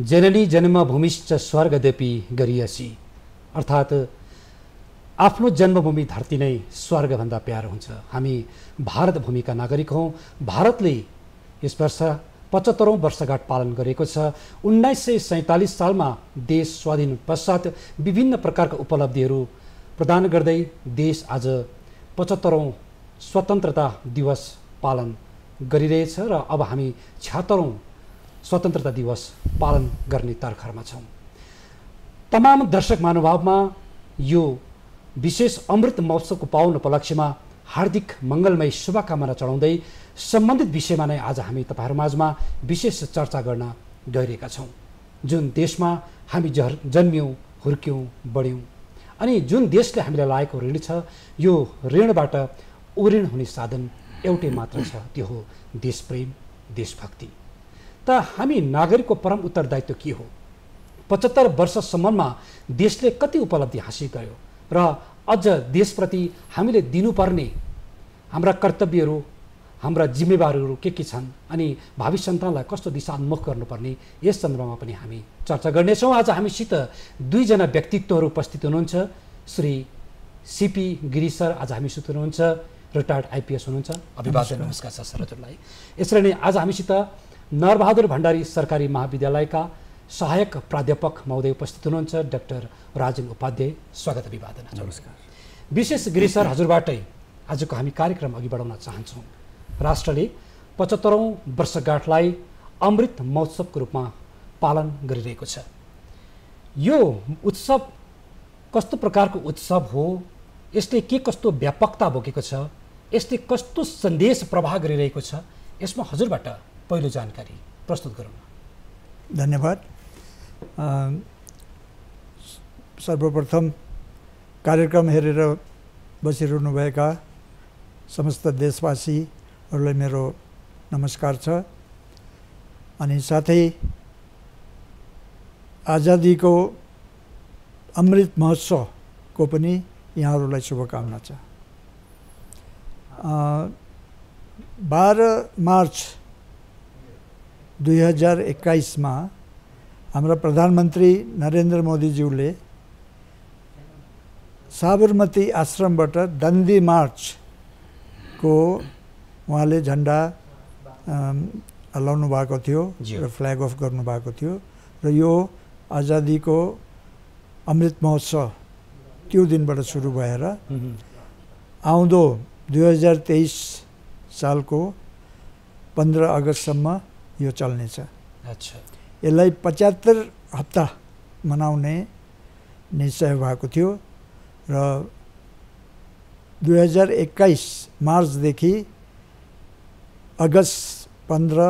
जननी जन्मभूमिश्च स्वर्गदेपी गरियसी अर्थात् आफ्नो जन्मभूमि धरती नै स्वर्गभन्दा प्यारो हुन्छ हामी भारत भूमिका नागरिक हौँ भारतले यस वर्ष पचहत्तरौँ वर्षगाठ पालन गरेको छ उन्नाइस सय सैँतालिस सालमा देश स्वाधीन पश्चात विभिन्न प्रकारका उपलब्धिहरू प्रदान गर्दै देश आज पचहत्तरौँ स्वतन्त्रता दिवस पालन गरिरहेछ र अब हामी छ्यात्तरौँ स्वतन्त्रता दिवस पालन गर्ने तर्खरमा छौँ तमाम दर्शक महानुभावमा यो विशेष अमृत महोत्सवको पावन उपलक्ष्यमा हार्दिक मङ्गलमय शुभकामना चढाउँदै सम्बन्धित विषयमा नै आज हामी तपाईँहरू माझमा विशेष चर्चा गर्न गइरहेका छौँ जुन देशमा हामी जह जन्म्यौँ हुर्क्यौँ बढ्यौँ अनि जुन देशले हामीलाई लागेको ऋण छ यो ऋणबाट उऋण हुने साधन एउटै मात्र छ त्यो हो देशप्रेम देशभक्ति त हामी नागरिकको परम उत्तरदायित्व के हो पचहत्तर वर्षसम्ममा देशले कति उपलब्धि हासिल गर्यो र अझ देशप्रति हामीले दिनुपर्ने हाम्रा कर्तव्यहरू हाम्रा जिम्मेवारहरू के के छन् अनि भावी सन्तानलाई कस्तो दिशान्मुख गर्नुपर्ने यस सन्दर्भमा पनि हामी चर्चा गर्नेछौँ आज हामीसित दुईजना व्यक्तित्वहरू उपस्थित हुनुहुन्छ श्री सिपी गिरी सर आज हामीसित हुनुहुन्छ रिटायर्ड आइपिएस हुनुहुन्छ अभिवादन नमस्कार सर हजुरलाई यसरी नै आज हामीसित नरबहादुर भण्डारी सरकारी महाविद्यालयका सहायक प्राध्यापक महोदय उपस्थित हुनुहुन्छ डाक्टर राजन उपाध्याय स्वागत अभिवादन नमस्कार विशेष गिरी सर हजुरबाटै आजको हामी कार्यक्रम अघि बढाउन चाहन्छौँ राष्ट्रले पचहत्तरौँ वर्षगाँठलाई अमृत महोत्सवको रूपमा पालन गरिरहेको छ यो उत्सव कस्तो प्रकारको उत्सव हो यसले के कस्तो व्यापकता बोकेको छ यसले कस्तो सन्देश प्रवाह गरिरहेको छ यसमा हजुरबाट पहिलो जानकारी प्रस्तुत गरौँ धन्यवाद सर्वप्रथम कार्यक्रम हेरेर बसिरहनुभएका समस्त देशवासीहरूलाई मेरो नमस्कार छ अनि साथै आजादीको अमृत महोत्सवको पनि यहाँहरूलाई शुभकामना छ बाह्र मार्च दुई हजार एक्काइसमा हाम्रा प्रधानमन्त्री नरेन्द्र मोदीज्यूले साबरमती आश्रमबाट दन्दी मार्चको उहाँले झन्डा हल्लाउनु भएको झंडा र फ्लैग अफ कर आजादी को अमृत महोत्सव त्यो दिन सुरु सुरू हम्म। आउँदो दुई हजार साल को पंद्रह अगस्तसम यो चल्नेछ यसलाई पचहत्तर हप्ता मनाउने निश्चय भएको थियो र दुई हजार एक्काइस मार्चदेखि अगस्त पन्ध्र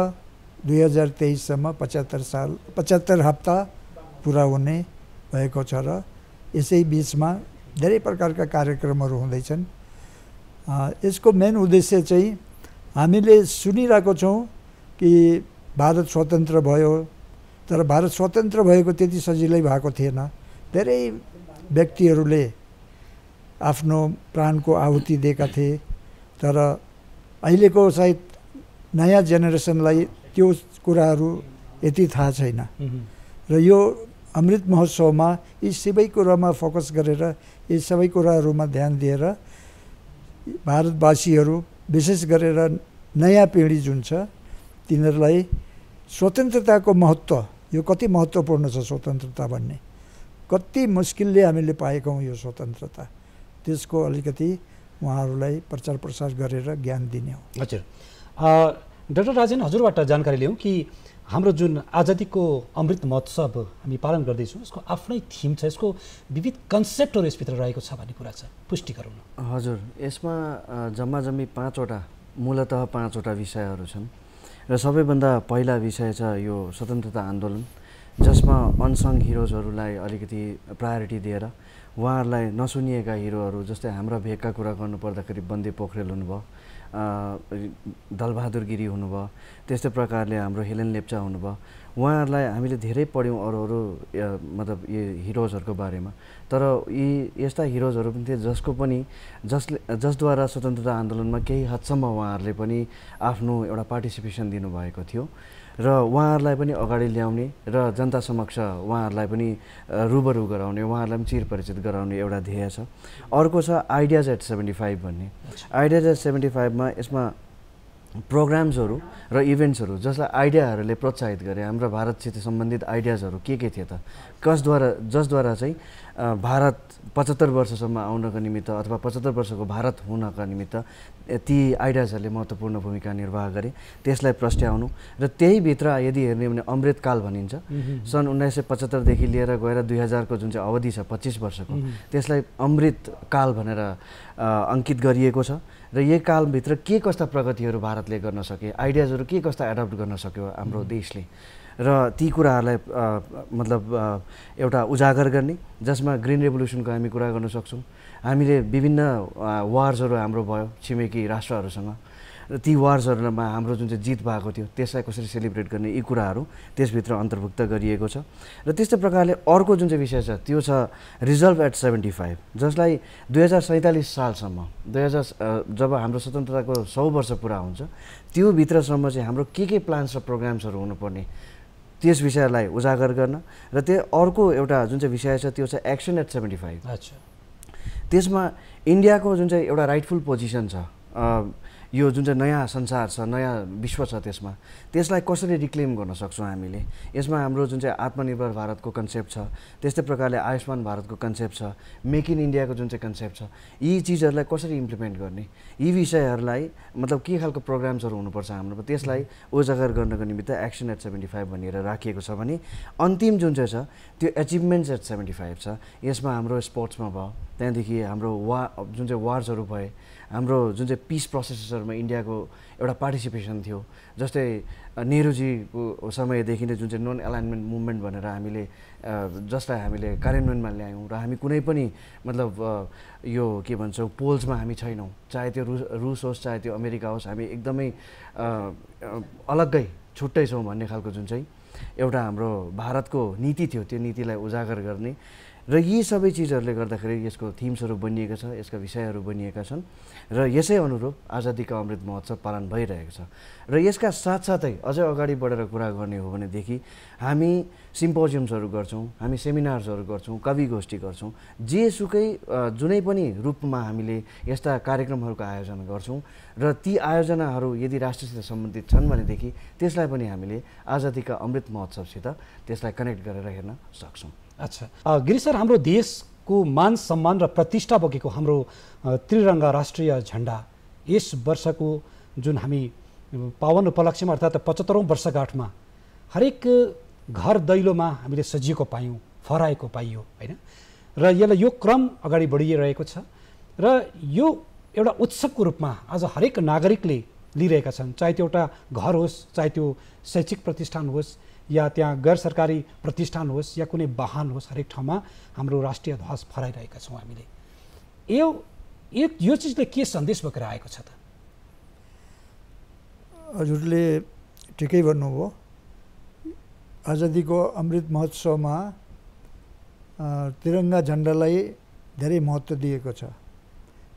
दुई हजार तेइससम्म पचहत्तर साल पचहत्तर हप्ता पुरा हुने भएको छ र यसै बिचमा धेरै प्रकारका कार्यक्रमहरू हुँदैछन् यसको मेन उद्देश्य चाहिँ हामीले सुनिरहेको छौँ कि भारत स्वतन्त्र भयो तर भारत स्वतन्त्र भएको त्यति सजिलै भएको थिएन धेरै व्यक्तिहरूले आफ्नो प्राणको आहुति दिएका थिए तर अहिलेको सायद नयाँ जेनेरेसनलाई त्यो कुराहरू यति थाहा छैन र यो अमृत महोत्सवमा यी सबै कुरामा फोकस गरेर यी सबै कुराहरूमा ध्यान दिएर भारतवासीहरू विशेष गरेर नयाँ पिँढी जुन छ तिनीहरूलाई स्वतन्त्रताको महत्त्व यो कति महत्त्वपूर्ण छ स्वतन्त्रता भन्ने कति मुस्किलले हामीले पाएका हौँ यो स्वतन्त्रता त्यसको अलिकति उहाँहरूलाई प्रचार प्रसार गरेर ज्ञान दिने हो हजुर डाक्टर राजेन हजुरबाट जानकारी लिउँ कि हाम्रो जुन आजादीको अमृत महोत्सव हामी पालन गर्दैछौँ यसको आफ्नै थिम छ यसको विविध कन्सेप्टहरू यसभित्र रहेको छ भन्ने कुरा छ पुष्टि गरौँ हजुर यसमा जम्मा जम्मी पाँचवटा मूलत पाँचवटा विषयहरू छन् र सबैभन्दा पहिला विषय छ यो स्वतन्त्रता आन्दोलन जसमा अनसङ हिरोजहरूलाई अलिकति प्रायोरिटी दिएर उहाँहरूलाई नसुनिएका हिरोहरू जस्तै हाम्रा भेगका कुरा गर्नुपर्दाखेरि बन्दे पोखरेल हुनुभयो दलबहादुर गिरी हुनुभयो त्यस्तै प्रकारले हाम्रो हेलेन लेप्चा हुनुभयो उहाँहरूलाई हामीले धेरै पढ्यौँ अरू अरू मतलब यो हिरोजहरूको बारेमा तर यी यस्ता हिरोजहरू पनि थिए जसको पनि जसले जसद्वारा स्वतन्त्रता आन्दोलनमा केही हदसम्म उहाँहरूले पनि आफ्नो एउटा पार्टिसिपेसन दिनुभएको थियो र उहाँहरूलाई पनि अगाडि ल्याउने र जनता समक्ष उहाँहरूलाई पनि रुबरु गराउने उहाँहरूलाई पनि चिरपरिचित गराउने एउटा ध्येय छ अर्को छ आइडियाज एट सेभेन्टी फाइभ भन्ने आइडियाज एट सेभेन्टी फाइभमा यसमा प्रोग्राम्सहरू र इभेन्ट्सहरू जसलाई आइडियाहरूले प्रोत्साहित गरे हाम्रो भारतसित सम्बन्धित आइडियाजहरू के के थिए त कसद्वारा जसद्वारा चाहिँ भारत पचहत्तर वर्षसम्म आउनको निमित्त अथवा पचहत्तर वर्षको भारत हुनका निमित्त ती आइडियाजहरूले महत्त्वपूर्ण भूमिका निर्वाह गरे त्यसलाई प्रस्ट्याउनु र त्यही भित्र यदि हेर्ने भने अमृतकाल भनिन्छ सन् उन्नाइस सय पचहत्तरदेखि लिएर गएर दुई हजारको जुन चाहिँ अवधि छ पच्चिस वर्षको त्यसलाई अमृतकाल भनेर अङ्कित गरिएको छ र यही कालभित्र के कस्ता प्रगतिहरू भारतले गर्न सके आइडियाजहरू के कस्ता एडप्ट गर्न सक्यो हाम्रो देशले र ती कुराहरूलाई मतलब एउटा उजागर गर्ने जसमा ग्रिन रेभोल्युसनको हामी कुरा गर्न सक्छौँ हामीले विभिन्न वार्सहरू हाम्रो भयो छिमेकी राष्ट्रहरूसँग र ती वार्सहरूमा हाम्रो जुन चाहिँ जित भएको थियो त्यसलाई कसरी सेलिब्रेट गर्ने यी कुराहरू त्यसभित्र अन्तर्भुक्त गरिएको छ र त्यस्तै प्रकारले अर्को जुन चाहिँ विषय छ त्यो छ रिजर्भ एट सेभेन्टी फाइभ जसलाई दुई हजार सैँतालिस सालसम्म दुई हजार जब हाम्रो स्वतन्त्रताको सौ वर्ष पुरा हुन्छ त्यो भित्रसम्म चाहिँ हाम्रो के के प्लान्स र प्रोग्राम्सहरू हुनुपर्ने त्यस विषयलाई उजागर गर्न र त्यो अर्को एउटा जुन चाहिँ विषय छ त्यो छ एक्सन एट सेभेन्टी फाइभ अच्छा त्यसमा इन्डियाको जुन चाहिँ एउटा राइटफुल पोजिसन छ यो जुन चाहिँ नयाँ संसार छ नयाँ विश्व छ त्यसमा त्यसलाई कसरी रिक्लेम गर्न सक्छौँ हामीले यसमा हाम्रो जुन चाहिँ आत्मनिर्भर भारतको कन्सेप्ट छ त्यस्तै प्रकारले आयुष्मान भारतको कन्सेप्ट छ मेक इन इन्डियाको जुन चाहिँ कन्सेप्ट छ यी चिजहरूलाई कसरी इम्प्लिमेन्ट गर्ने यी विषयहरूलाई मतलब के खालको प्रोग्राम्सहरू हुनुपर्छ हाम्रो त्यसलाई उजागर गर्नको निमित्त एक्सन एट सेभेन्टी फाइभ भनेर राखिएको छ भने अन्तिम जुन चाहिँ छ त्यो एचिभमेन्ट्स एट सेभेन्टी फाइभ छ यसमा हाम्रो स्पोर्ट्समा भयो त्यहाँदेखि हाम्रो वा जुन चाहिँ वार्सहरू भए हाम्रो जुन चाहिँ पिस प्रोसेसहरूमा इन्डियाको एउटा पार्टिसिपेसन थियो जस्तै नेहरूजीको समयदेखि नै जुन चाहिँ नन एलाइनमेन्ट मुभमेन्ट भनेर हामीले जसलाई हामीले कार्यान्वयनमा ल्यायौँ र हामी कुनै पनि मतलब यो के भन्छौँ पोल्समा हामी छैनौँ चाहे त्यो रु रुस होस् चाहे त्यो अमेरिका होस् हामी एकदमै अलग्गै छुट्टै छौँ भन्ने खालको जुन चाहिँ एउटा हाम्रो भारतको नीति थियो त्यो नीतिलाई उजागर गर्ने र यी सबै चिजहरूले गर्दाखेरि यसको थिम्सहरू बनिएका छ यसका विषयहरू बनिएका छन् र यसै अनुरूप आजादीका अमृत महोत्सव पालन भइरहेको छ र यसका साथसाथै अझै अगाडि बढेर कुरा गर्ने हो भनेदेखि हामी सिम्पोजियम्सहरू गर्छौँ हामी सेमिनार्सहरू गर्छौँ कवि गोष्ठी गर्छौँ जेसुकै जुनै पनि रूपमा हामीले यस्ता कार्यक्रमहरूको आयोजना गर्छौँ र ती आयोजनाहरू यदि राष्ट्रसित सम्बन्धित छन् भनेदेखि त्यसलाई पनि हामीले आजादीका अमृत महोत्सवसित त्यसलाई कनेक्ट गरेर हेर्न सक्छौँ अच्छा गिरी सर हाम्रो देशको मान सम्मान र प्रतिष्ठा बोकेको हाम्रो त्रिरङ्गा राष्ट्रिय झन्डा यस वर्षको जुन हामी पावन उपलक्ष्यमा अर्थात् पचहत्तरौँ वर्षगाँठमा हरेक घर दैलोमा हामीले सजिएको पायौँ फहराएको पाइयो होइन र यसलाई यो क्रम अगाडि बढिरहेको छ र यो एउटा उत्सवको रूपमा आज हरेक नागरिकले लिइरहेका छन् चाहे त्यो एउटा घर होस् चाहे त्यो शैक्षिक प्रतिष्ठान होस् या त्यहाँ गैर सरकारी प्रतिष्ठान होस् या कुनै वाहन होस् हरेक ठाउँमा हाम्रो राष्ट्रिय ध्वज फहराइरहेका छौँ हामीले यो यो यो चिजले के सन्देश बोकेर आएको छ त हजुरले ठिकै भन्नुभयो आजादीको अमृत महोत्सवमा तिरङ्गा झन्डालाई धेरै महत्त्व दिएको छ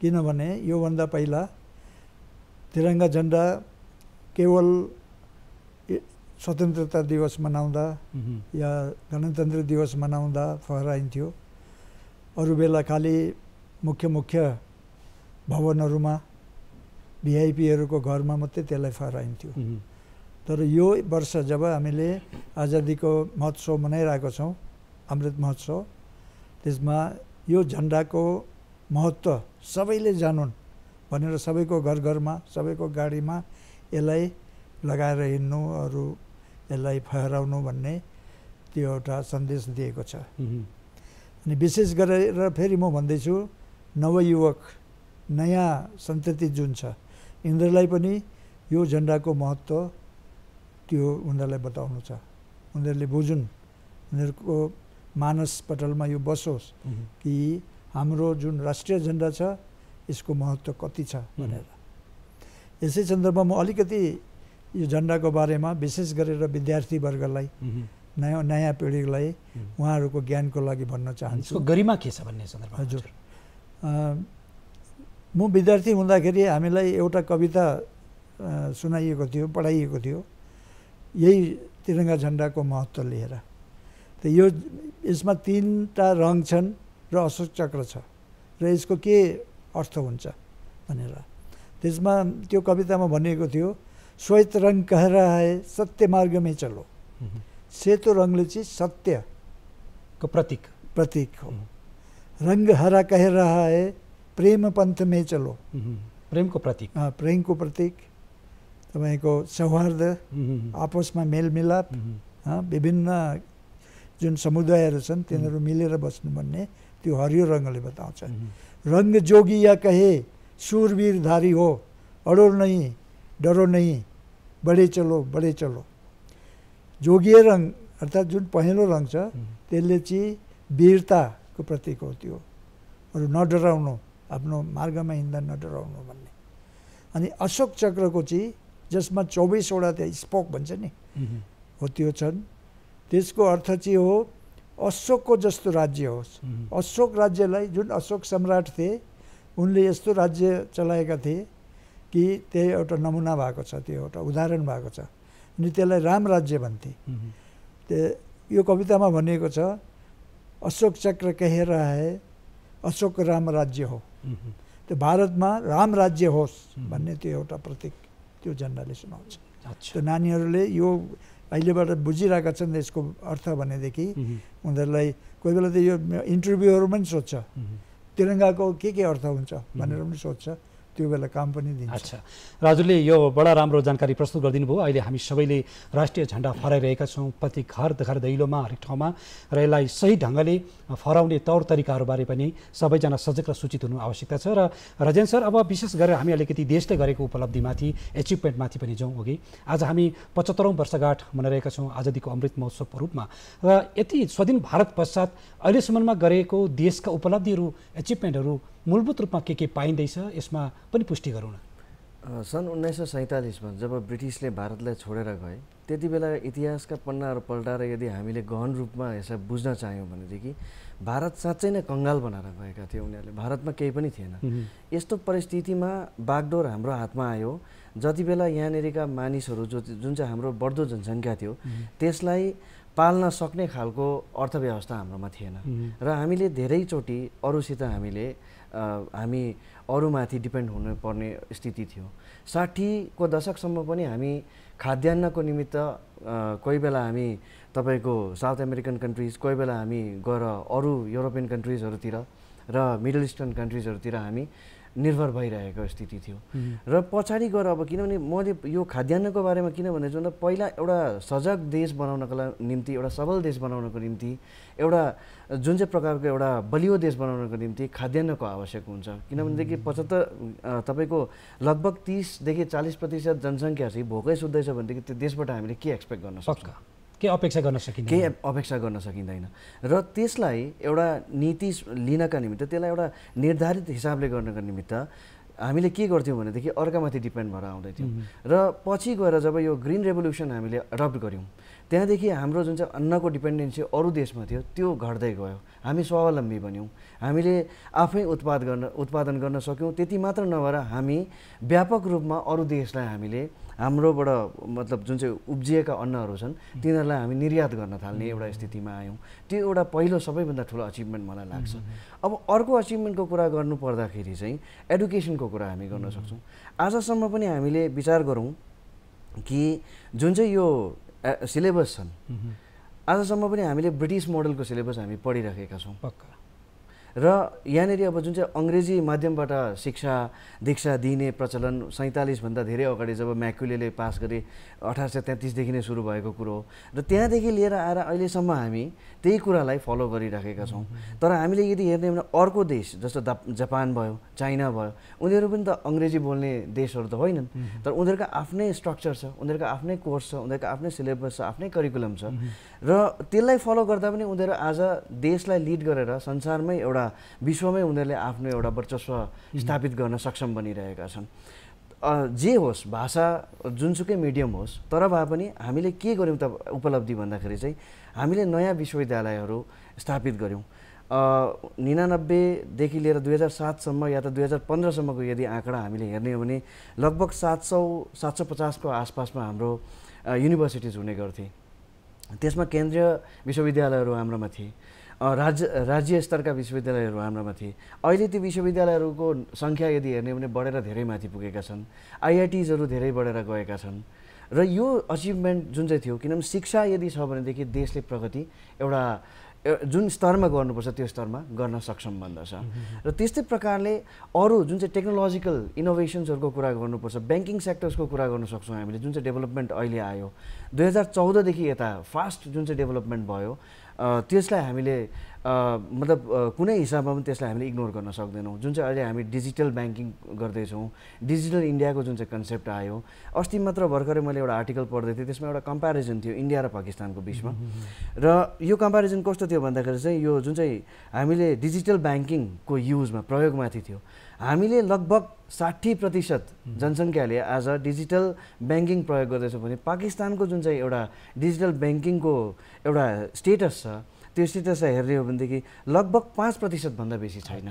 किनभने योभन्दा पहिला तिरङ्गा झन्डा केवल स्वतन्त्रता दिवस मनाउँदा या गणतन्त्र दिवस मनाउँदा फहराइन्थ्यो अरू बेला खालि मुख्य मुख्य भवनहरूमा भिआइपीहरूको घरमा मात्रै त्यसलाई फहराइन्थ्यो तर यो वर्ष जब हामीले आजादीको महोत्सव मनाइरहेको छौँ अमृत महोत्सव त्यसमा यो झन्डाको महत्त्व सबैले जानुन् भनेर सबैको घर घरमा सबैको गाडीमा यसलाई लगाएर हिँड्नु अरू यसलाई फहराउनु भन्ने त्यो एउटा सन्देश दिएको छ अनि विशेष गरेर फेरि म भन्दैछु नवयुवक नयाँ सन्तति जुन छ यिनीहरूलाई पनि यो झन्डाको महत्त्व त्यो उनीहरूलाई बताउनु छ उनीहरूले बुझुन् उनीहरूको मानसपटलमा यो बसोस् कि हाम्रो जुन राष्ट्रिय झन्डा छ यसको महत्त्व कति छ भनेर यसै सन्दर्भमा म अलिकति यो झन्डाको बारेमा विशेष गरेर विद्यार्थीवर्गलाई नयाँ नयाँ पिँढीलाई उहाँहरूको ज्ञानको लागि भन्न चाहन्छु गरिमा के छ भन्ने सन्दर्भ हजुर म विद्यार्थी हुँदाखेरि हामीलाई एउटा कविता सुनाइएको थियो पढाइएको थियो यही तिरङ्गा झन्डाको महत्त्व लिएर त यो यसमा तिनवटा रङ छन् र अशोक चक्र छ र यसको के अर्थ हुन्छ भनेर त्यसमा त्यो कवितामा भनिएको थियो श्वेत रंग कह रहा है सत्य मार्ग में चलो तो रंग लुचि सत्य का प्रतीक प्रतीक हो हम्म। रंग हरा कह रहा है प्रेम पंथ में चलो हम्म। प्रेम को प्रतीक हाँ प्रेम को प्रतीक तब तो को सौहार्द में मेलमिलाप हाँ, विभिन्न जो समुदाय छन् तिनीहरू मिलेर बस्नु भन्ने हरियो हरियो ने बता रंग जोगी या कहे सुरवीरधारी हो अडो नहीं डरो नहीं बढे चलो बढे चलो जोगिए रङ अर्थात् जुन पहेँलो रङ छ त्यसले चाहिँ वीरताको प्रतीक हो त्यो अरू नडराउनु आफ्नो मार्गमा हिँड्दा नडराउनु भन्ने अनि अशोक चक्रको चाहिँ जसमा चौबिसवटा त्यहाँ स्पोक भन्छ नि हो त्यो छन् त्यसको अर्थ चाहिँ हो अशोकको जस्तो राज्य होस् अशोक राज्यलाई जुन अशोक सम्राट थिए उनले यस्तो राज्य चलाएका थिए कि त्यही एउटा नमुना भएको छ त्यो एउटा उदाहरण भएको छ अनि त्यसलाई राम राज्य भन्थे त्यो यो कवितामा भनिएको छ अशोक चक्र कहे है अशोक राम राज्य हो त्यो भारतमा राम राज्य होस् भन्ने त्यो एउटा प्रतीक त्यो झन्डाले सुनाउँछ त्यो नानीहरूले यो अहिलेबाट बुझिरहेका छन् यसको अर्थ भनेदेखि उनीहरूलाई कोही बेला त यो इन्टरभ्यूहरू पनि सोध्छ तिरङ्गाको के के अर्थ हुन्छ भनेर पनि सोध्छ त्यो बेला काम पनि दिन्छ अच्छा राजुले यो बडा राम्रो जानकारी प्रस्तुत गरिदिनु भयो अहिले हामी सबैले राष्ट्रिय झन्डा फहराइरहेका छौँ प्रति घर घर दैलोमा हरेक ठाउँमा र यसलाई सही ढङ्गले फहराउने तौर तरिकाहरूबारे पनि सबैजना सजग र सूचित हुनु आवश्यकता छ र राजेन सर अब विशेष गरेर हामी अलिकति देशले गरेको उपलब्धिमाथि एचिभमेन्टमाथि पनि जाउँ अघि आज हामी पचहत्तरौँ वर्षगाठ मनाइरहेका छौँ आजादीको अमृत महोत्सवको रूपमा र यति स्वाधीन भारत पश्चात अहिलेसम्ममा गरेको देशका उपलब्धिहरू एचिभमेन्टहरू मूलभूत रूपमा के के पाइँदैछ यसमा पनि पुष्टि गरौँ न सन् उन्नाइस सय सैँतालिसमा जब ब्रिटिसले भारतलाई छोडेर गए त्यति बेला इतिहासका पन्नाहरू पल्टाएर यदि हामीले गहन रूपमा यसलाई बुझ्न चाह्यौँ भनेदेखि भारत साँच्चै नै कङ्गाल बनाएर गएका थिए उनीहरूले भारतमा केही पनि थिएन यस्तो परिस्थितिमा बागडोर हाम्रो हातमा आयो जति बेला यहाँनिरका मानिसहरू जो जुन चाहिँ हाम्रो बढ्दो जनसङ्ख्या थियो त्यसलाई पाल्न सक्ने खालको अर्थव्यवस्था हाम्रोमा थिएन र हामीले धेरैचोटि अरूसित हामीले हामी अरूमाथि डिपेन्ड हुनुपर्ने स्थिति थियो साठीको दशकसम्म पनि हामी खाद्यान्नको निमित्त कोही बेला हामी तपाईँको साउथ अमेरिकन कन्ट्रिज कोही बेला हामी गएर अरू युरोपियन कन्ट्रिजहरूतिर र मिडल इस्टर्न कन्ट्रिजहरूतिर हामी निर्भर भइरहेको स्थिति थियो र पछाडि गएर अब किनभने मैले यो खाद्यान्नको बारेमा किन भनेको छु भन्दा पहिला एउटा सजग देश बनाउनको निम्ति एउटा सबल देश बनाउनको निम्ति एउटा जुन चाहिँ प्रकारको एउटा बलियो देश बनाउनको निम्ति खाद्यान्नको आवश्यक हुन्छ किनभनेदेखि पचहत्तर तपाईँको लगभग तिसदेखि चालिस प्रतिशत जनसङ्ख्या चाहिँ भोकै सुत्दैछ भनेदेखि त्यो देशबाट हामीले के एक्सपेक्ट गर्न सक्छौँ केही अपेक्षा गर्न सकिँदैन केही अपेक्षा गर्न सकिँदैन र त्यसलाई एउटा नीति लिनका निमित्त त्यसलाई एउटा निर्धारित हिसाबले गर्नका निमित्त हामीले के गर्थ्यौँ भनेदेखि अर्कामाथि डिपेन्ड भएर आउँदै थियौँ र पछि गएर जब यो ग्रिन रेभोल्युसन हामीले एडप्ट गऱ्यौँ त्यहाँदेखि हाम्रो जुन चाहिँ अन्नको डिपेन्डेन्सी अरू देशमा थियो त्यो घट्दै गयो हामी स्वावलम्बी बन्यौँ हामीले आफै उत्पाद गर्न उत्पादन गर्न सक्यौँ त्यति मात्र नभएर हामी व्यापक रूपमा अरू देशलाई हामीले हाम्रोबाट मतलब जुन चाहिँ उब्जिएका अन्नहरू छन् तिनीहरूलाई हामी निर्यात गर्न थाल्ने एउटा स्थितिमा आयौँ त्यो एउटा पहिलो सबैभन्दा ठुलो अचिभमेन्ट मलाई लाग्छ अब अर्को अचिभमेन्टको कुरा गर्नु पर्दाखेरि चाहिँ एडुकेसनको कुरा हामी गर्न सक्छौँ आजसम्म पनि हामीले विचार गरौँ कि जुन चाहिँ यो सिलेबस छन् आजसम्म पनि हामीले ब्रिटिस मोडलको सिलेबस हामी पढिराखेका छौँ पक्का र यहाँनिर अब जुन चाहिँ अङ्ग्रेजी माध्यमबाट शिक्षा दीक्षा दिने प्रचलन सैँतालिसभन्दा धेरै अगाडि जब म्याक्युले पास गरे अठार सय तेत्तिसदेखि नै सुरु भएको कुरो हो र त्यहाँदेखि लिएर आएर अहिलेसम्म हामी त्यही कुरालाई फलो गरिराखेका छौँ तर हामीले यदि हेर्ने भने अर्को देश जस्तो जापान भयो चाइना भयो उनीहरू पनि त अङ्ग्रेजी बोल्ने देशहरू त होइनन् तर उनीहरूको आफ्नै स्ट्रक्चर छ उनीहरूको आफ्नै कोर्स छ उनीहरूको आफ्नै सिलेबस छ आफ्नै करिकुलम छ र त्यसलाई फलो गर्दा पनि उनीहरू आज देशलाई लिड गरेर संसारमै एउटा एउटा विश्वमै उनीहरूले आफ्नो एउटा वर्चस्व स्थापित गर्न सक्षम बनिरहेका छन् जे होस् भाषा जुनसुकै मिडियम होस् तर भए पनि हामीले के गऱ्यौँ त उपलब्धि भन्दाखेरि चाहिँ हामीले नयाँ विश्वविद्यालयहरू स्थापित गऱ्यौँ निनानब्बेदेखि लिएर दुई हजार सातसम्म या त दुई हजार पन्ध्रसम्मको यदि आँकडा हामीले हेर्ने हो भने लगभग सात सौ सात सौ पचासको आसपासमा हाम्रो युनिभर्सिटिज हुने गर्थे त्यसमा केन्द्रीय विश्वविद्यालयहरू हाम्रोमा थिए राज्य राज्य स्तरका विश्वविद्यालयहरू हाम्रामा थिए अहिले ती विश्वविद्यालयहरूको सङ्ख्या यदि हेर्ने भने बढेर धेरै माथि पुगेका छन् आइआइटिजहरू धेरै बढेर गएका छन् र यो अचिभमेन्ट जुन चाहिँ थियो किनभने शिक्षा यदि छ भनेदेखि देशले प्रगति एउटा जुन स्तरमा गर्नुपर्छ त्यो स्तरमा गर्न सक्षम भन्दछ र त्यस्तै प्रकारले अरू जुन चाहिँ टेक्नोलोजिकल इनोभेसन्सहरूको कुरा गर्नुपर्छ ब्याङ्किङ सेक्टर्सको कुरा गर्न सक्छौँ हामीले जुन चाहिँ डेभलपमेन्ट अहिले आयो दुई हजार चौधदेखि यता फास्ट जुन चाहिँ डेभलपमेन्ट भयो त्यसलाई हामीले मतलब कुनै हिसाबमा पनि त्यसलाई हामीले इग्नोर गर्न सक्दैनौँ जुन चाहिँ अहिले हामी डिजिटल ब्याङ्किङ गर्दैछौँ डिजिटल इन्डियाको जुन चाहिँ कन्सेप्ट आयो अस्ति मात्र भर्खरै मैले एउटा आर्टिकल पढ्दै थिएँ त्यसमा एउटा कम्पेरिजन थियो इन्डिया र पाकिस्तानको बिचमा र यो कम्पेरिजन कस्तो थियो भन्दाखेरि चाहिँ यो जुन चाहिँ हामीले डिजिटल ब्याङ्किङको युजमा प्रयोगमाथि थियो हामीले लगभग साठी प्रतिशत जनसङ्ख्याले आज डिजिटल ब्याङ्किङ प्रयोग गर्दैछौँ भने पाकिस्तानको जुन चाहिँ एउटा डिजिटल ब्याङ्किङको एउटा स्टेटस छ त्यो स्टेटसलाई हेर्ने हो भनेदेखि लगभग पाँच प्रतिशतभन्दा बेसी छैन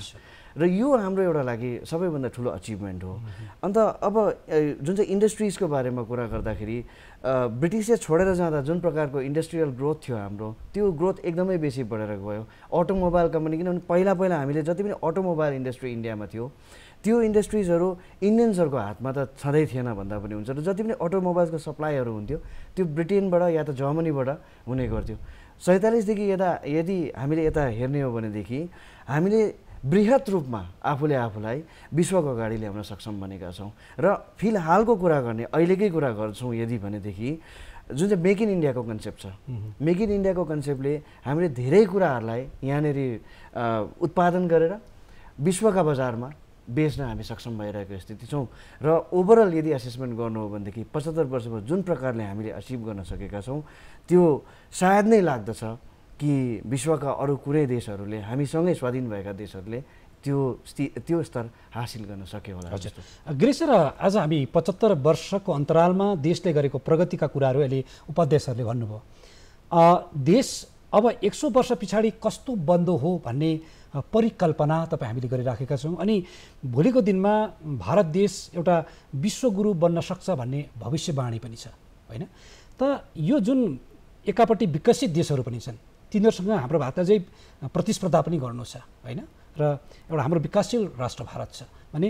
र यो हाम्रो एउटा लागि सबैभन्दा ठुलो अचिभमेन्ट हो अन्त अब जुन चाहिँ इन्डस्ट्रिजको बारेमा कुरा गर्दाखेरि ब्रिटिसले छोडेर जाँदा जुन प्रकारको इन्डस्ट्रियल ग्रोथ थियो हाम्रो त्यो ग्रोथ एकदमै बेसी बढेर गयो अटोमोबाइल कम्पनी किनभने पहिला पहिला हामीले जति पनि अटोमोबाइल इन्डस्ट्री इन्डियामा थियो त्यो इन्डस्ट्रिजहरू इन्डियन्सहरूको हातमा त छँदै थिएन भन्दा पनि हुन्छ र जति पनि अटोमोबाइल्सको सप्लाईहरू हुन्थ्यो त्यो ब्रिटेनबाट या त जर्मनीबाट हुने गर्थ्यो सैँतालिसदेखि यता यदि हामीले यता हेर्ने हो भनेदेखि हामीले वृहत रूपमा आफूले आफूलाई विश्वको अगाडि ल्याउन सक्षम बनेका छौँ र फिलहालको कुरा गर्ने अहिलेकै कुरा गर्छौँ यदि भनेदेखि जुन चाहिँ मेक इन इन्डियाको कन्सेप्ट छ मेक इन इन्डियाको कन्सेप्टले हामीले धेरै कुराहरूलाई यहाँनिर उत्पादन गरेर विश्वका बजारमा बेच्न हामी सक्षम भइरहेको स्थिति छौँ र ओभरअल यदि एसेसमेन्ट गर्नु हो भनेदेखि पचहत्तर वर्षमा जुन प्रकारले हामीले अचिभ गर्न सकेका छौँ त्यो सायद नै लाग्दछ कि विश्वका अरू कुनै देशहरूले हामीसँगै स्वाधीन भएका देशहरूले त्यो त्यो स्तर हासिल गर्न सक्यो होला हजुर गृह र आज हामी पचहत्तर वर्षको अन्तरालमा देशले गरेको प्रगतिका कुराहरू अहिले उपाध्यक्षहरूले भन्नुभयो देश अब एक सौ वर्ष पछाडि कस्तो बन्दो हो भन्ने परिकल्पना तपाईँ हामीले गरिराखेका छौँ अनि भोलिको दिनमा भारत देश एउटा विश्वगुरु बन्न सक्छ भन्ने भविष्यवाणी पनि छ होइन त यो जुन एकापट्टि विकसित देशहरू पनि छन् तिनीहरूसँग हाम्रो भारत चाहिँ प्रतिस्पर्धा पनि गर्नु छ होइन र एउटा हाम्रो विकासशील राष्ट्र भारत छ भने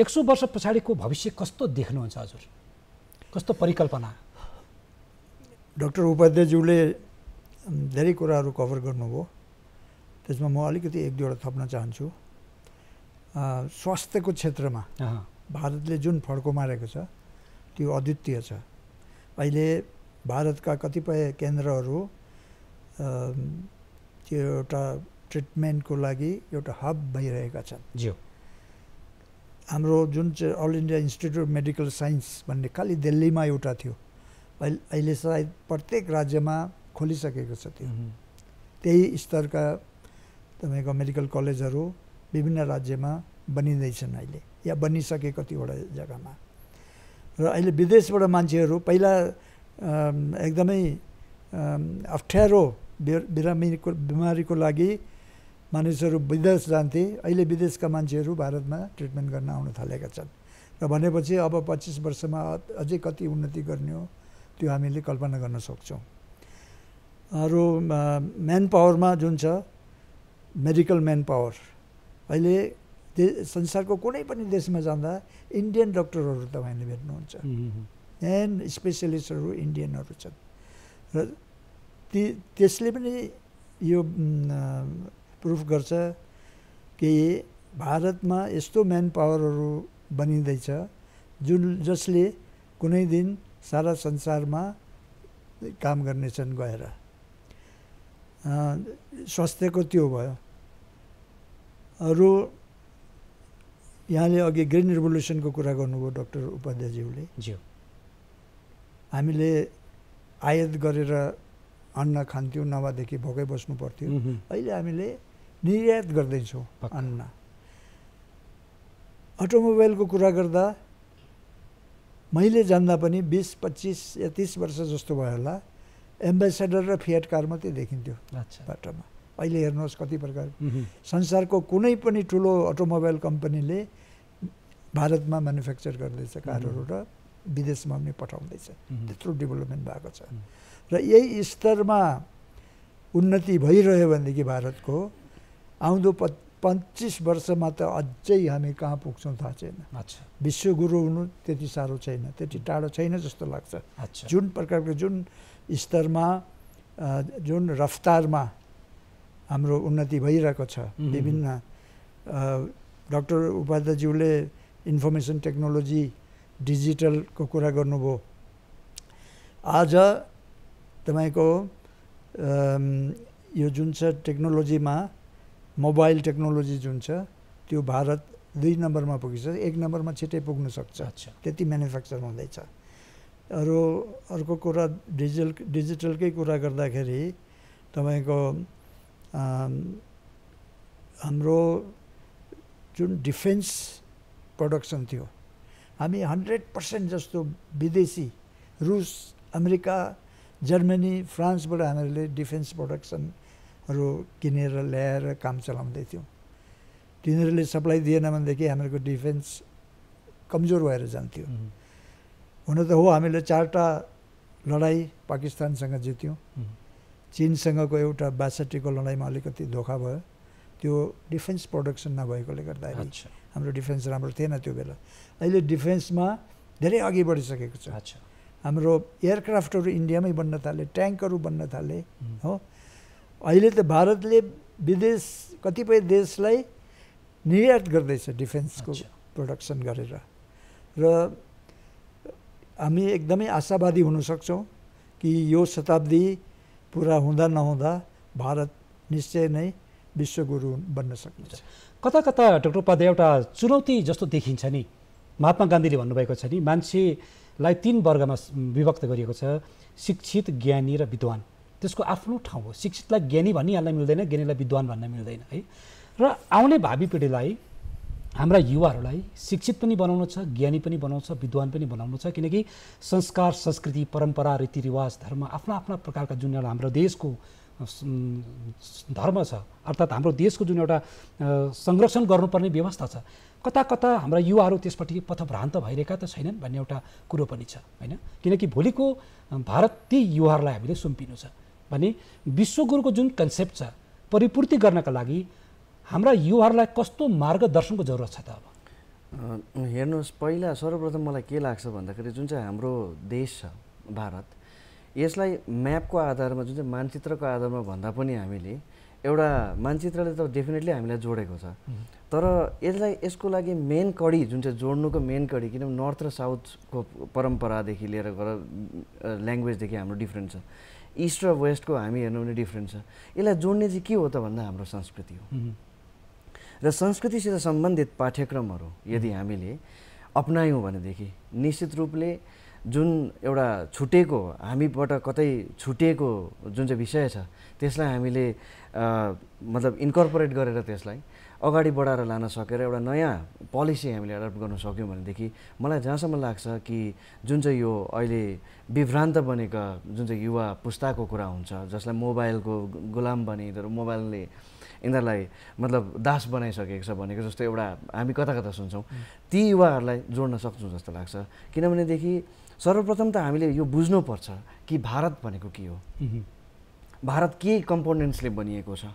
एक सौ वर्ष पछाडिको भविष्य कस्तो देख्नुहुन्छ हजुर कस्तो परिकल्पना डक्टर उपाध्यायज्यूले धेरै कुराहरू कभर गर्नुभयो त्यसमा म अलिकति एक दुईवटा थप्न चाहन्छु स्वास्थ्यको क्षेत्रमा भारतले जुन फड्को मारेको छ त्यो अद्वितीय छ अहिले भारतका कतिपय केन्द्रहरू त्यो एउटा ट्रिटमेन्टको लागि एउटा हब भइरहेका छन् ज्यू हाम्रो जुन चाहिँ all India institute of medical science भन्ने खालि दिल्लीमा एउटा थियो अहिले अहिले सायद प्रत्येक राज्यमा खोलिसकेको छ त्यो त्यही स्तरका तपाईँको मेडिकल कलेजहरू विभिन्न राज्यमा बनिँदैछन् अहिले या बनिसके कतिवटा जग्गामा र अहिले विदेशबाट मान्छेहरू पहिला एकदमै अप्ठ्यारो बिरामीको बिमारीको लागि मानिसहरू विदेश जान्थे अहिले विदेशका मान्छेहरू भारतमा ट्रिटमेन्ट गर्न आउन थालेका छन् र भनेपछि अब पच्चिस वर्षमा अझै कति उन्नति गर्ने हो त्यो हामीले कल्पना गर्न सक्छौँ अरू म्यान पावरमा जुन छ मेडिकल म्यान पावर अहिले संसारको कुनै पनि देशमा जाँदा इन्डियन डक्टरहरू तपाईँले भेट्नुहुन्छ एन स्पेसलिस्टहरू इन्डियनहरू छन् र ती त्यसले पनि यो प्रुफ गर्छ कि भारतमा यस्तो म्यान पावरहरू बनिँदैछ जुन जसले कुनै दिन सारा संसारमा काम गर्नेछन् गएर स्वास्थ्यको त्यो भयो हरू यहाँले अघि ग्रिन रिभोल्युसनको कुरा गर्नुभयो डक्टर उपाध्यायज्यूले ज्यू हामीले आयात गरेर अन्न खान्थ्यौँ नभएदेखि भोकै बस्नु पर्थ्यो अहिले हामीले निर्यात गर्दैछौँ अन्न अटोमोबाइलको कुरा गर्दा मैले जान्दा पनि बिस पच्चिस या तिस वर्ष जस्तो भयो होला एम्बेसेडर र फिएट कार मात्रै देखिन्थ्यो बाटोमा अहिले हेर्नुहोस् कति प्रकार संसारको कुनै पनि ठुलो अटोमोबाइल कम्पनीले भारतमा म्यानुफ्याक्चर गर्दैछ कारहरू र विदेशमा पनि पठाउँदैछ त्यत्रो डेभलपमेन्ट भएको छ र यही स्तरमा उन्नति भइरह्यो भनेदेखि भारतको आउँदो प पच्चिस वर्षमा त अझै हामी कहाँ पुग्छौँ थाहा छैन विश्वगुरु हुनु त्यति साह्रो छैन त्यति टाढो छैन जस्तो लाग्छ जुन प्रकारको जुन स्तरमा जुन रफ्तारमा हाम्रो उन्नति भइरहेको छ विभिन्न डक्टर उपाध्यायज्यूले इन्फर्मेसन टेक्नोलोजी डिजिटलको कुरा गर्नुभयो आज तपाईँको यो जुन छ टेक्नोलोजीमा मोबाइल टेक्नोलोजी जुन छ त्यो भारत दुई नम्बरमा पुगिसक्छ एक नम्बरमा छिट्टै पुग्न सक्छ त्यति म्यानुफ्याक्चर हुँदैछ अरू अर्को कुरा डिजिटल डिजिटलकै कुरा गर्दाखेरि तपाईँको हाम्रो जुन डिफेन्स प्रडक्सन थियो हामी हन्ड्रेड पर्सेन्ट जस्तो विदेशी रुस अमेरिका जर्मनी फ्रान्सबाट हामीहरूले डिफेन्स प्रडक्सनहरू किनेर ल्याएर काम चलाउँदै थियौँ तिनीहरूले सप्लाई दिएन भनेदेखि हामीहरूको डिफेन्स कमजोर भएर जान्थ्यो हुन त हो हामीले चारवटा लडाइँ पाकिस्तानसँग जित्यौँ चिनसँगको एउटा बासठीको लडाइँमा अलिकति धोका भयो त्यो डिफेन्स प्रोडक्सन नभएकोले गर्दाखेरि हाम्रो डिफेन्स राम्रो थिएन त्यो बेला अहिले डिफेन्समा धेरै अघि बढिसकेको छ हाम्रो एयरक्राफ्टहरू इन्डियामै बन्न थाले ट्याङ्कहरू बन्न थाले हो अहिले त भारतले विदेश कतिपय देशलाई निर्यात गर्दैछ डिफेन्सको प्रोडक्सन गरेर र हामी एकदमै आशावादी हुनसक्छौँ कि यो शताब्दी पुरा हुँदा नहुँदा भारत निश्चय नै विश्वगुरु बन्न सकिन्छ कता कता डक्टर उपाध्याय एउटा चुनौती जस्तो देखिन्छ नि महात्मा गान्धीले भन्नुभएको छ नि मान्छेलाई तिन वर्गमा विभक्त गरिएको छ शिक्षित ज्ञानी र विद्वान त्यसको आफ्नो ठाउँ हो शिक्षितलाई ज्ञानी भनिहाल्न मिल्दैन ज्ञानीलाई विद्वान भन्न मिल्दैन है र आउने भावी पिँढीलाई हाम्रा युवाहरूलाई शिक्षित पनि बनाउनु छ ज्ञानी पनि बनाउनु छ विद्वान पनि बनाउनु छ किनकि संस्कार संस्कृति परम्परा रीतिरिवाज धर्म आफ्ना आफ्ना प्रकारका जुन एउटा हाम्रो देशको धर्म छ अर्थात् हाम्रो देशको जुन एउटा संरक्षण गर्नुपर्ने व्यवस्था छ कता कता हाम्रा युवाहरू त्यसपट्टि पथभ्रान्त भइरहेका त छैनन् भन्ने एउटा कुरो पनि छ होइन किनकि भोलिको भारत ती युवाहरूलाई हामीले सुम्पिनु छ भने विश्वगुरुको जुन कन्सेप्ट छ परिपूर्ति गर्नका लागि हाम्रा युवाहरूलाई कस्तो मार्गदर्शनको जरुरत छ त अब हेर्नुहोस् पहिला सर्वप्रथम मलाई के लाग्छ भन्दाखेरि जुन चाहिँ हाम्रो देश छ भारत यसलाई म्यापको आधारमा जुन चाहिँ मानचित्रको आधारमा भन्दा पनि हामीले एउटा मानचित्रले त डेफिनेटली हामीलाई जोडेको छ तर यसलाई यसको लागि मेन कडी जुन चाहिँ जोड्नुको मेन कडी किनभने नर्थ र साउथको परम्परादेखि लिएर गएर ल्याङ्ग्वेजदेखि हाम्रो डिफ्रेन्ट छ इस्ट र वेस्टको हामी हेर्नु भने डिफ्रेन्ट छ यसलाई जोड्ने चाहिँ के हो त भन्दा हाम्रो संस्कृति हो र संस्कृतिसित सम्बन्धित पाठ्यक्रमहरू यदि हामीले अप्नायौँ भनेदेखि निश्चित रूपले जुन एउटा छुटेको हामीबाट कतै छुटेको जुन चाहिँ विषय छ त्यसलाई हामीले मतलब इन्कर्पोरेट गरेर त्यसलाई अगाडि बढाएर लान सकेर एउटा नयाँ पोलिसी हामीले एडप्ट गर्न सक्यौँ भनेदेखि मलाई जहाँसम्म लाग्छ कि जुन चाहिँ यो अहिले विभ्रान्त बनेका जुन चाहिँ युवा पुस्ताको कुरा हुन्छ जसलाई मोबाइलको गुलाम बने तर मोबाइलले यिनीहरूलाई मतलब दास बनाइसकेको छ भनेको जस्तो एउटा हामी कता कता सुन्छौँ ती युवाहरूलाई जोड्न सक्छौँ जस्तो लाग्छ किनभनेदेखि सर्वप्रथम त हामीले यो बुझ्नुपर्छ कि भारत भनेको के हो भारत के कम्पोनेन्ट्सले बनिएको छ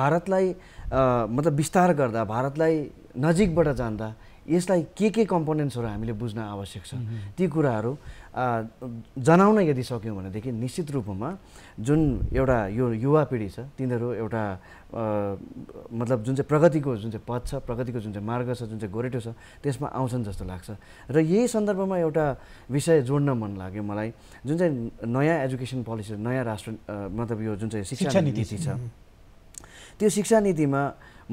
भारतलाई मतलब विस्तार गर्दा भारतलाई नजिकबाट जान्दा यसलाई के के कम्पोनेन्ट्सहरू हामीले बुझ्न आवश्यक छ ती कुराहरू जनाउन यदि सक्यौँ भनेदेखि निश्चित रूपमा जुन एउटा यो युवा पिँढी छ तिनीहरू एउटा मतलब जुन चाहिँ प्रगतिको जुन चाहिँ पथ छ प्रगतिको जुन चाहिँ मार्ग छ जुन चाहिँ गोरेटो छ त्यसमा आउँछन् जस्तो लाग्छ र यही सन्दर्भमा एउटा विषय जोड्न मन लाग्यो मलाई जुन चाहिँ नयाँ एजुकेसन पोलिसी नयाँ राष्ट्र मतलब यो जुन चाहिँ शिक्षा नीति छ त्यो शिक्षा नीतिमा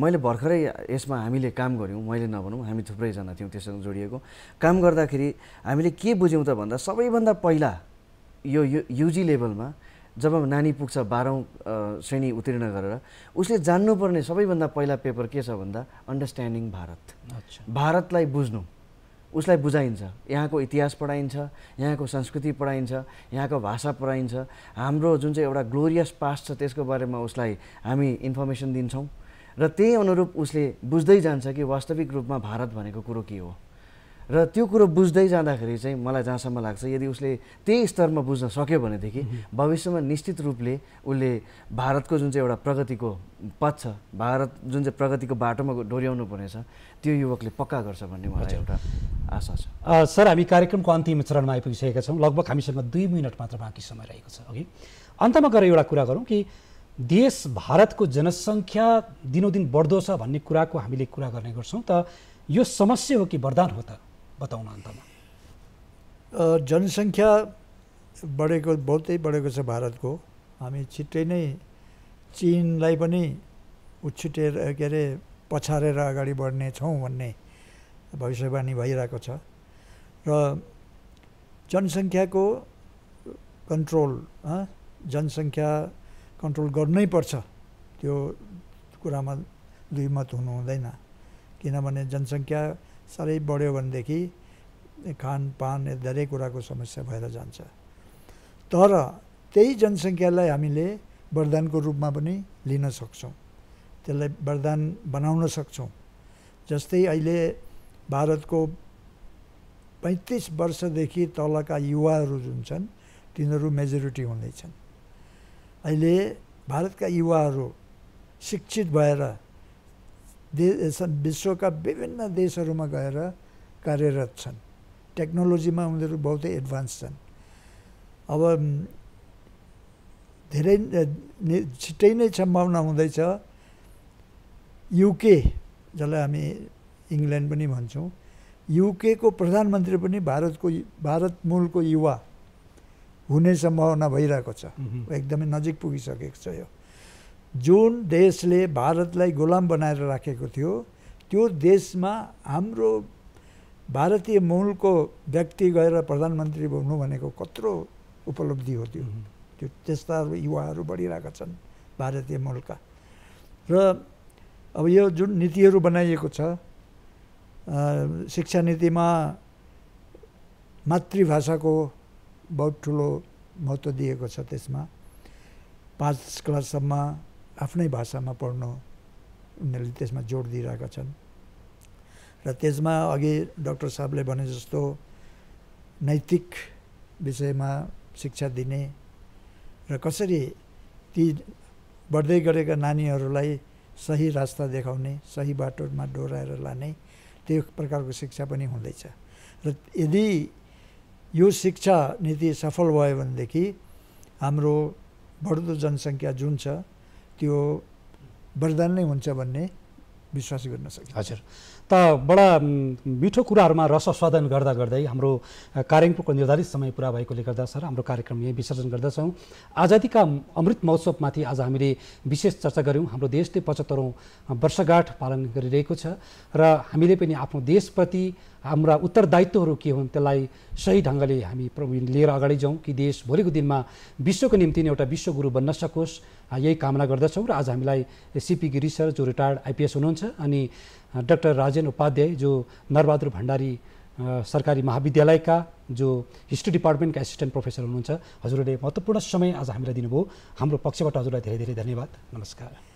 मैले भर्खरै यसमा हामीले काम गऱ्यौँ मैले नभनौँ हामी थुप्रैजना थियौँ त्यससँग जोडिएको काम गर्दाखेरि हामीले के बुझ्यौँ त भन्दा सबैभन्दा पहिला यो युजी लेभलमा जब नानी पुग्छ बाह्रौँ श्रेणी उत्तीर्ण गरेर उसले जान्नुपर्ने सबैभन्दा पहिला पेपर के छ भन्दा अन्डरस्ट्यान्डिङ भारत भारतलाई बुझ्नु उसलाई बुझाइन्छ यहाँको इतिहास पढाइन्छ यहाँको संस्कृति पढाइन्छ यहाँको भाषा पढाइन्छ हाम्रो जुन चाहिँ एउटा ग्लोरियस पास्ट छ त्यसको बारेमा उसलाई हामी इन्फर्मेसन दिन्छौँ र त्यही अनुरूप उसले बुझ्दै जान्छ कि वास्तविक रूपमा भारत भनेको कुरो के हो र त्यो कुरो बुझ्दै जाँदाखेरि चाहिँ मलाई जहाँसम्म लाग्छ यदि उसले त्यही स्तरमा बुझ्न सक्यो भनेदेखि भविष्यमा निश्चित रूपले उसले भारतको जुन चाहिँ एउटा प्रगतिको पथ छ भारत जुन चाहिँ प्रगतिको बाटोमा डोर्याउनु पर्नेछ त्यो युवकले पक्का गर्छ भन्ने मलाई एउटा आशा छ सर हामी कार्यक्रमको अन्तिम चरणमा आइपुगिसकेका छौँ लगभग हामीसँग दुई मिनट मात्र बाँकी समय रहेको छ अघि अन्तमा गएर एउटा कुरा गरौँ कि देश भारतको जनसङ्ख्या दिनोदिन बढ्दो छ भन्ने कुराको हामीले कुरा गर्ने गर्छौँ त यो समस्या हो कि वरदान हो त बताउनु अन्तमा जनसङ्ख्या बढेको बहुतै बढेको छ भारतको हामी छिट्टै नै चिनलाई पनि उछुटेर के अरे पछारेर अगाडि बढ्ने छौँ भन्ने भविष्यवाणी भइरहेको छ र जनसङ्ख्याको कन्ट्रोल जनसङ्ख्या कन्ट्रोल गर्नै पर्छ त्यो कुरामा दुई मत हुनु हुँदैन किनभने जनसङ्ख्या साह्रै बढ्यो भनेदेखि खानपान धेरै कुराको समस्या भएर जान्छ तर त्यही जनसङ्ख्यालाई हामीले वरदानको रूपमा पनि लिन सक्छौँ त्यसलाई वरदान बनाउन सक्छौँ जस्तै अहिले भारतको पैँतिस वर्षदेखि तलका युवाहरू जुन छन् तिनीहरू मेजोरिटी हुँदैछन् अहिले भारतका युवाहरू शिक्षित भएर दे विश्वका विभिन्न देशहरूमा गएर कार्यरत छन् टेक्नोलोजीमा उनीहरू बहुतै एडभान्स छन् अब धेरै छिट्टै नै सम्भावना हुँदैछ युके जसलाई हामी इङ्ल्यान्ड पनि भन्छौँ युकेको प्रधानमन्त्री पनि भारतको भारत मूलको युवा हुने सम्भावना भइरहेको छ एकदमै नजिक पुगिसकेको छ यो जुन देशले भारतलाई गुलाम बनाएर राखेको थियो त्यो देशमा हाम्रो भारतीय मूलको व्यक्ति गएर प्रधानमन्त्री बन्नु भनेको कत्रो उपलब्धि हो त्यो त्यो त्यस्ता युवाहरू बढिरहेका छन् भारतीय मूलका र अब यो जुन नीतिहरू बनाइएको छ शिक्षा नीतिमा मातृभाषाको बहुत ठुलो महत्त्व दिएको छ त्यसमा पाँच क्लाससम्म आफ्नै भाषामा पढ्नु उनीहरूले त्यसमा जोड दिइरहेका छन् र त्यसमा अघि डक्टर साहबले भने जस्तो नैतिक विषयमा शिक्षा दिने र कसरी ती बढ्दै गरेका नानीहरूलाई सही रास्ता देखाउने सही बाटोमा डोराएर लाने त्यो प्रकारको शिक्षा पनि हुँदैछ र यदि यो शिक्षा नीति सफल भयो भनेदेखि हाम्रो बढ्दो जनसङ्ख्या जुन छ त्यो वरदान नै हुन्छ भन्ने विश्वास गर्न सक्छ हजुर त बडा मिठो कुराहरूमा रसस्वादन गर्दा गर्दै हाम्रो कार्यक्रमको निर्धारित समय पुरा भएकोले गर्दा सर हाम्रो कार्यक्रम यहीँ विसर्जन गर्दछौँ आजादीका अमृत महोत्सवमाथि आज हामीले विशेष चर्चा गऱ्यौँ हाम्रो देशले पचहत्तरौँ वर्षगाँठ पालन गरिरहेको छ र हामीले पनि आफ्नो देशप्रति हाम्रा उत्तरदायित्वहरू के हुन् त्यसलाई सही ढङ्गले हामी लिएर अगाडि जाउँ कि देश भोलिको दिनमा विश्वको निम्ति नै एउटा विश्वगुरु बन्न सकोस् यही कामना गर्दछौँ र आज हामीलाई सिपी गिरी सर जो रिटायर्ड आइपिएस हुनुहुन्छ अनि डाक्टर राजेन उपाध्याय जो नरबहादुर भण्डारी सरकारी महाविद्यालयका जो हिस्ट्री डिपार्टमेन्टका एसिस्टेन्ट प्रोफेसर हुनुहुन्छ हजुरहरूले महत्त्वपूर्ण समय आज हामीलाई दिनुभयो हाम्रो पक्षबाट हजुरलाई धेरै धेरै धन्यवाद नमस्कार